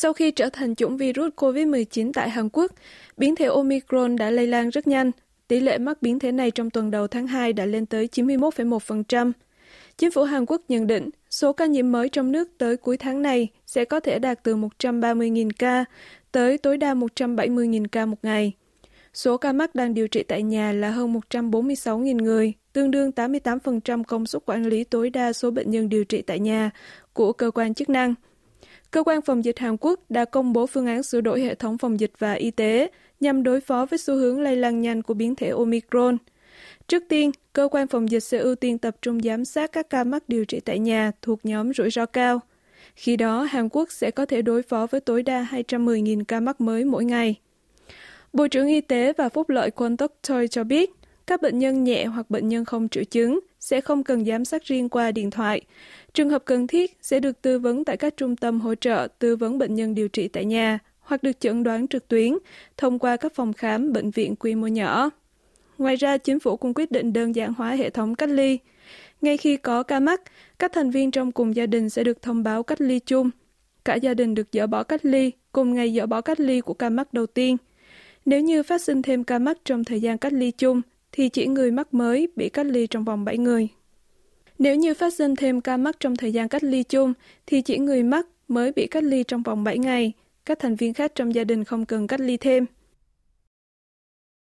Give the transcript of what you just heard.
Sau khi trở thành chủng virus COVID-19 tại Hàn Quốc, biến thể Omicron đã lây lan rất nhanh. Tỷ lệ mắc biến thể này trong tuần đầu tháng 2 đã lên tới 91,1%. Chính phủ Hàn Quốc nhận định số ca nhiễm mới trong nước tới cuối tháng này sẽ có thể đạt từ 130.000 ca tới tối đa 170.000 ca một ngày. Số ca mắc đang điều trị tại nhà là hơn 146.000 người, tương đương 88% công suất quản lý tối đa số bệnh nhân điều trị tại nhà của cơ quan chức năng – Cơ quan phòng dịch Hàn Quốc đã công bố phương án sửa đổi hệ thống phòng dịch và y tế nhằm đối phó với xu hướng lây lan nhanh của biến thể Omicron. Trước tiên, cơ quan phòng dịch sẽ ưu tiên tập trung giám sát các ca mắc điều trị tại nhà thuộc nhóm rủi ro cao. Khi đó, Hàn Quốc sẽ có thể đối phó với tối đa 210.000 ca mắc mới mỗi ngày. Bộ trưởng Y tế và Phúc lợi Kwon Tok Choi cho biết, các bệnh nhân nhẹ hoặc bệnh nhân không triệu chứng sẽ không cần giám sát riêng qua điện thoại. Trường hợp cần thiết sẽ được tư vấn tại các trung tâm hỗ trợ tư vấn bệnh nhân điều trị tại nhà hoặc được chẩn đoán trực tuyến thông qua các phòng khám bệnh viện quy mô nhỏ. Ngoài ra, chính phủ cũng quyết định đơn giản hóa hệ thống cách ly. Ngay khi có ca mắc, các thành viên trong cùng gia đình sẽ được thông báo cách ly chung. Cả gia đình được dỡ bỏ cách ly cùng ngày dỡ bỏ cách ly của ca mắc đầu tiên. Nếu như phát sinh thêm ca mắc trong thời gian cách ly chung thì chỉ người mắc mới bị cách ly trong vòng 7 người. Nếu như phát sinh thêm ca mắc trong thời gian cách ly chung, thì chỉ người mắc mới bị cách ly trong vòng 7 ngày, các thành viên khác trong gia đình không cần cách ly thêm.